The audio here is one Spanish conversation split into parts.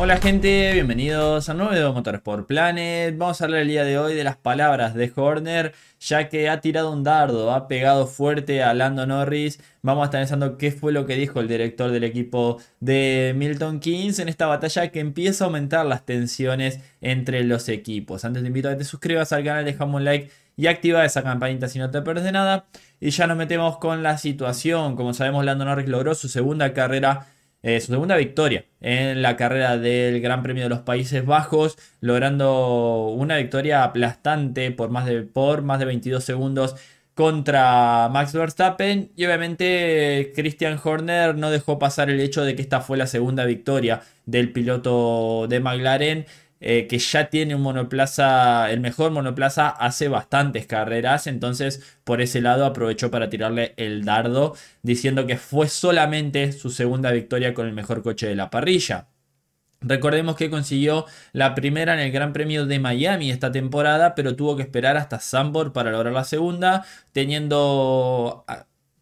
Hola gente, bienvenidos a un nuevo video de Planet. Vamos a hablar el día de hoy de las palabras de Horner, ya que ha tirado un dardo, ha pegado fuerte a Lando Norris. Vamos a estar pensando qué fue lo que dijo el director del equipo de Milton Keynes en esta batalla que empieza a aumentar las tensiones entre los equipos. Antes te invito a que te suscribas al canal, dejamos un like y activa esa campanita si no te pierdes nada. Y ya nos metemos con la situación. Como sabemos, Lando Norris logró su segunda carrera eh, su segunda victoria en la carrera del Gran Premio de los Países Bajos, logrando una victoria aplastante por más de, por más de 22 segundos contra Max Verstappen. Y obviamente Christian Horner no dejó pasar el hecho de que esta fue la segunda victoria del piloto de McLaren. Eh, que ya tiene un monoplaza, el mejor monoplaza hace bastantes carreras, entonces por ese lado aprovechó para tirarle el dardo, diciendo que fue solamente su segunda victoria con el mejor coche de la parrilla. Recordemos que consiguió la primera en el Gran Premio de Miami esta temporada, pero tuvo que esperar hasta Sanborn para lograr la segunda, teniendo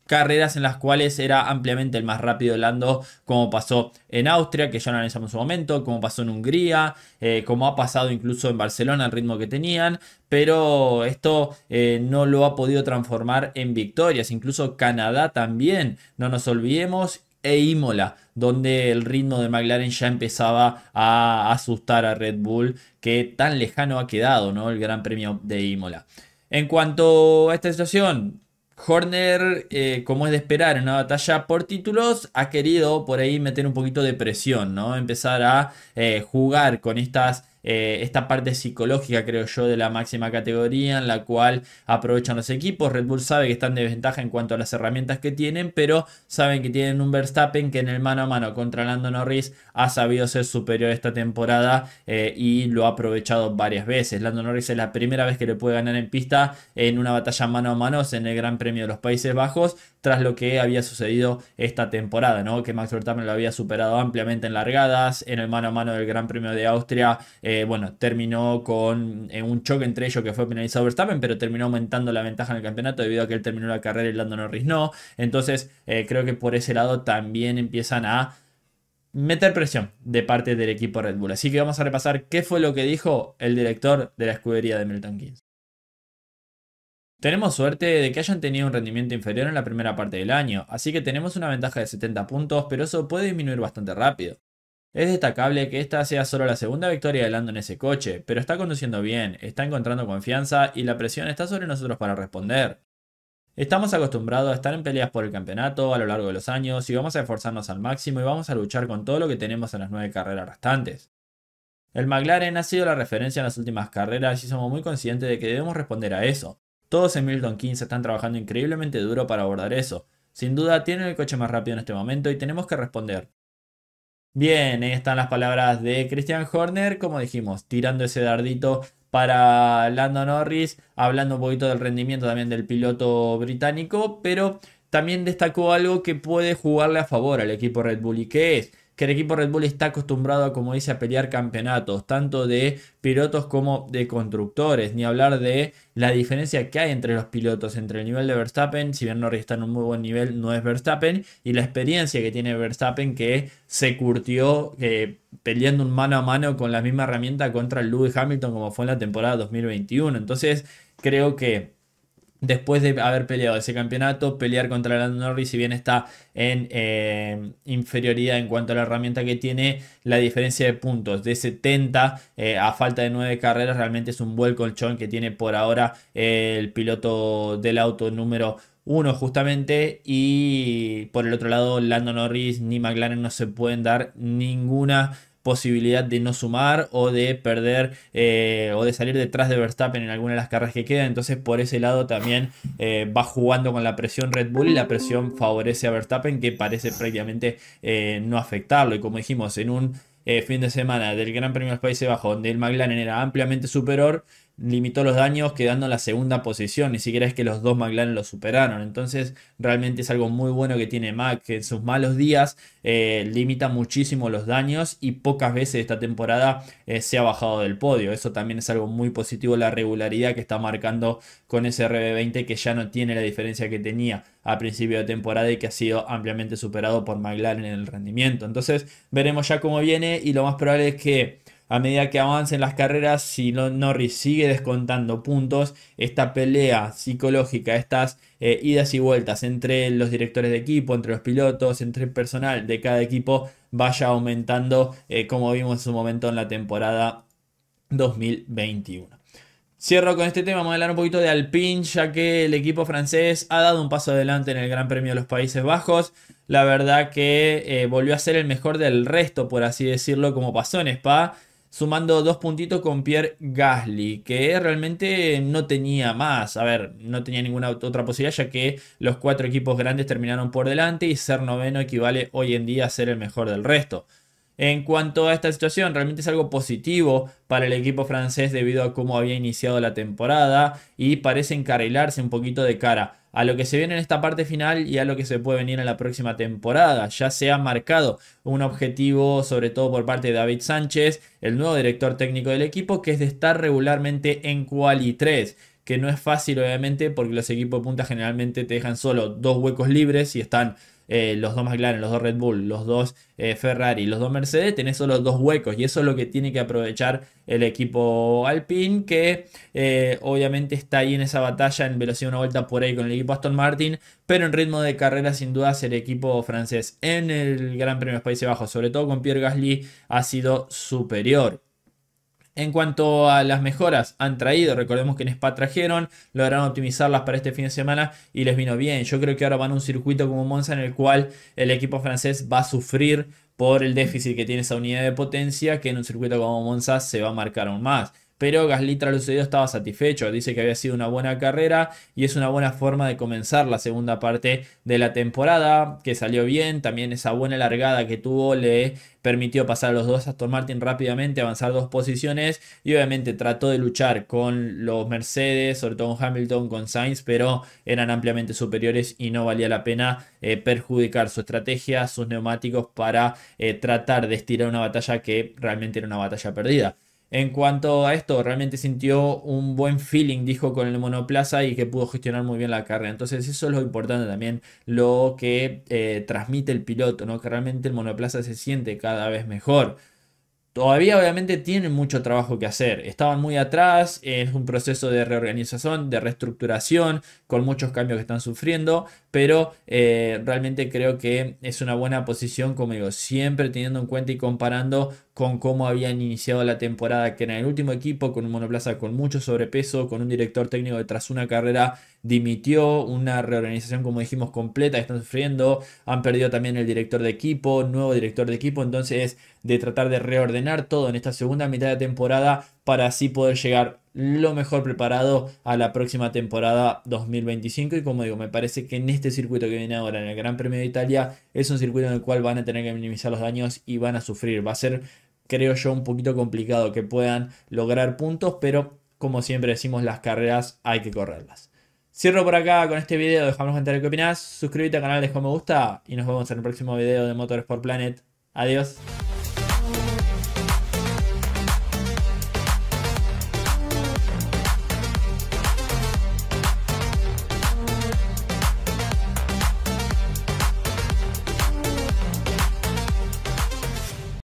carreras en las cuales era ampliamente el más rápido Lando, como pasó en Austria, que ya lo analizamos en su momento, como pasó en Hungría, eh, como ha pasado incluso en Barcelona, el ritmo que tenían, pero esto eh, no lo ha podido transformar en victorias, incluso Canadá también, no nos olvidemos, e Imola, donde el ritmo de McLaren ya empezaba a asustar a Red Bull, que tan lejano ha quedado, ¿no? El Gran Premio de Imola. En cuanto a esta situación, Horner, eh, como es de esperar en una batalla por títulos, ha querido por ahí meter un poquito de presión, ¿no? Empezar a eh, jugar con estas eh, esta parte psicológica, creo yo, de la máxima categoría, en la cual aprovechan los equipos. Red Bull sabe que están de ventaja en cuanto a las herramientas que tienen, pero saben que tienen un Verstappen que en el mano a mano contra Lando Norris ha sabido ser superior esta temporada eh, y lo ha aprovechado varias veces. Lando Norris es la primera vez que le puede ganar en pista en una batalla mano a mano en el Gran Premio de los Países Bajos, tras lo que había sucedido esta temporada, ¿no? Que Max Verstappen lo había superado ampliamente en largadas, en el mano a mano del Gran Premio de Austria. Eh, bueno, terminó con eh, un choque entre ellos que fue penalizado Verstappen, pero terminó aumentando la ventaja en el campeonato debido a que él terminó la carrera y Lando Norris no. Entonces eh, creo que por ese lado también empiezan a meter presión de parte del equipo Red Bull. Así que vamos a repasar qué fue lo que dijo el director de la escudería de Milton Keynes. Tenemos suerte de que hayan tenido un rendimiento inferior en la primera parte del año, así que tenemos una ventaja de 70 puntos, pero eso puede disminuir bastante rápido. Es destacable que esta sea solo la segunda victoria de Lando en ese coche, pero está conduciendo bien, está encontrando confianza y la presión está sobre nosotros para responder. Estamos acostumbrados a estar en peleas por el campeonato a lo largo de los años y vamos a esforzarnos al máximo y vamos a luchar con todo lo que tenemos en las nueve carreras restantes. El McLaren ha sido la referencia en las últimas carreras y somos muy conscientes de que debemos responder a eso. Todos en Milton Keynes están trabajando increíblemente duro para abordar eso. Sin duda tienen el coche más rápido en este momento y tenemos que responder. Bien, ahí están las palabras de Christian Horner, como dijimos, tirando ese dardito para Lando Norris, hablando un poquito del rendimiento también del piloto británico, pero también destacó algo que puede jugarle a favor al equipo Red Bull y que es que el equipo Red Bull está acostumbrado, como dice, a pelear campeonatos, tanto de pilotos como de constructores, ni hablar de la diferencia que hay entre los pilotos, entre el nivel de Verstappen, si bien Norris está en un muy buen nivel, no es Verstappen, y la experiencia que tiene Verstappen que se curtió eh, peleando un mano a mano con la misma herramienta contra Lewis Hamilton como fue en la temporada 2021. Entonces, creo que después de haber peleado ese campeonato, pelear contra Landon Norris, si bien está en eh, inferioridad en cuanto a la herramienta que tiene, la diferencia de puntos de 70 eh, a falta de 9 carreras realmente es un buen colchón que tiene por ahora eh, el piloto del auto número 1 justamente y por el otro lado Landon Norris ni McLaren no se pueden dar ninguna posibilidad de no sumar o de perder eh, o de salir detrás de Verstappen en alguna de las carreras que quedan Entonces por ese lado también eh, va jugando con la presión Red Bull y la presión favorece a Verstappen que parece prácticamente eh, no afectarlo. Y como dijimos, en un fin de semana del Gran Premio de los Países Bajos donde el McLaren era ampliamente superior, limitó los daños quedando en la segunda posición. Ni siquiera es que los dos McLaren lo superaron. Entonces realmente es algo muy bueno que tiene Mac, que en sus malos días eh, limita muchísimo los daños y pocas veces esta temporada eh, se ha bajado del podio. Eso también es algo muy positivo, la regularidad que está marcando con ese RB20 que ya no tiene la diferencia que tenía a principio de temporada y que ha sido ampliamente superado por McLaren en el rendimiento. Entonces veremos ya cómo viene y lo más probable es que a medida que avancen las carreras, si Norris sigue descontando puntos, esta pelea psicológica, estas eh, idas y vueltas entre los directores de equipo, entre los pilotos, entre el personal de cada equipo, vaya aumentando eh, como vimos en su momento en la temporada 2021. Cierro con este tema, vamos a hablar un poquito de Alpine, ya que el equipo francés ha dado un paso adelante en el Gran Premio de los Países Bajos. La verdad que eh, volvió a ser el mejor del resto, por así decirlo, como pasó en Spa sumando dos puntitos con Pierre Gasly, que realmente no tenía más, a ver, no tenía ninguna otra posibilidad, ya que los cuatro equipos grandes terminaron por delante y ser noveno equivale hoy en día a ser el mejor del resto en cuanto a esta situación. Realmente es algo positivo para el equipo francés debido a cómo había iniciado la temporada y parece encarrilarse un poquito de cara a lo que se viene en esta parte final y a lo que se puede venir en la próxima temporada. Ya se ha marcado un objetivo, sobre todo por parte de David Sánchez, el nuevo director técnico del equipo, que es de estar regularmente en quali 3 que no es fácil obviamente porque los equipos de punta generalmente te dejan solo dos huecos libres y están eh, los dos McLaren, los dos Red Bull, los dos eh, Ferrari, los dos Mercedes, tenés solo dos huecos y eso es lo que tiene que aprovechar el equipo Alpine, que eh, obviamente está ahí en esa batalla en velocidad una vuelta por ahí con el equipo Aston Martin, pero en ritmo de carrera sin dudas el equipo francés en el Gran Premio de los Países Bajos, sobre todo con Pierre Gasly, ha sido superior. En cuanto a las mejoras, han traído, recordemos que en Spa trajeron, lograron optimizarlas para este fin de semana y les vino bien. Yo creo que ahora van a un circuito como Monza en el cual el equipo francés va a sufrir por el déficit que tiene esa unidad de potencia, que en un circuito como Monza se va a marcar aún más pero Gasly tras lo sucedido estaba satisfecho, dice que había sido una buena carrera y es una buena forma de comenzar la segunda parte de la temporada, que salió bien, también esa buena largada que tuvo le permitió pasar a los dos Aston Martin rápidamente, avanzar dos posiciones y obviamente trató de luchar con los Mercedes, sobre todo con Hamilton, con Sainz, pero eran ampliamente superiores y no valía la pena eh, perjudicar su estrategia, sus neumáticos para eh, tratar de estirar una batalla que realmente era una batalla perdida. En cuanto a esto, realmente sintió un buen feeling, dijo, con el monoplaza y que pudo gestionar muy bien la carrera. Entonces eso es lo importante también, lo que eh, transmite el piloto, ¿no? que realmente el monoplaza se siente cada vez mejor. Todavía obviamente tienen mucho trabajo que hacer. Estaban muy atrás, es un proceso de reorganización, de reestructuración, con muchos cambios que están sufriendo, pero eh, realmente creo que es una buena posición, como digo, siempre teniendo en cuenta y comparando con cómo habían iniciado la temporada, que era el último equipo, con un monoplaza con mucho sobrepeso, con un director técnico que tras una carrera dimitió, una reorganización, como dijimos, completa, están sufriendo, han perdido también el director de equipo, nuevo director de equipo, entonces de tratar de reordenar todo en esta segunda mitad de temporada para así poder llegar lo mejor preparado a la próxima temporada 2025 y como digo, me parece que en este circuito que viene ahora, en el Gran Premio de Italia, es un circuito en el cual van a tener que minimizar los daños y van a sufrir, va a ser creo yo, un poquito complicado que puedan lograr puntos, pero como siempre decimos, las carreras hay que correrlas. Cierro por acá con este video, dejame un qué opinas suscríbete al canal, deja un me gusta y nos vemos en el próximo video de Motorsport Planet. Adiós.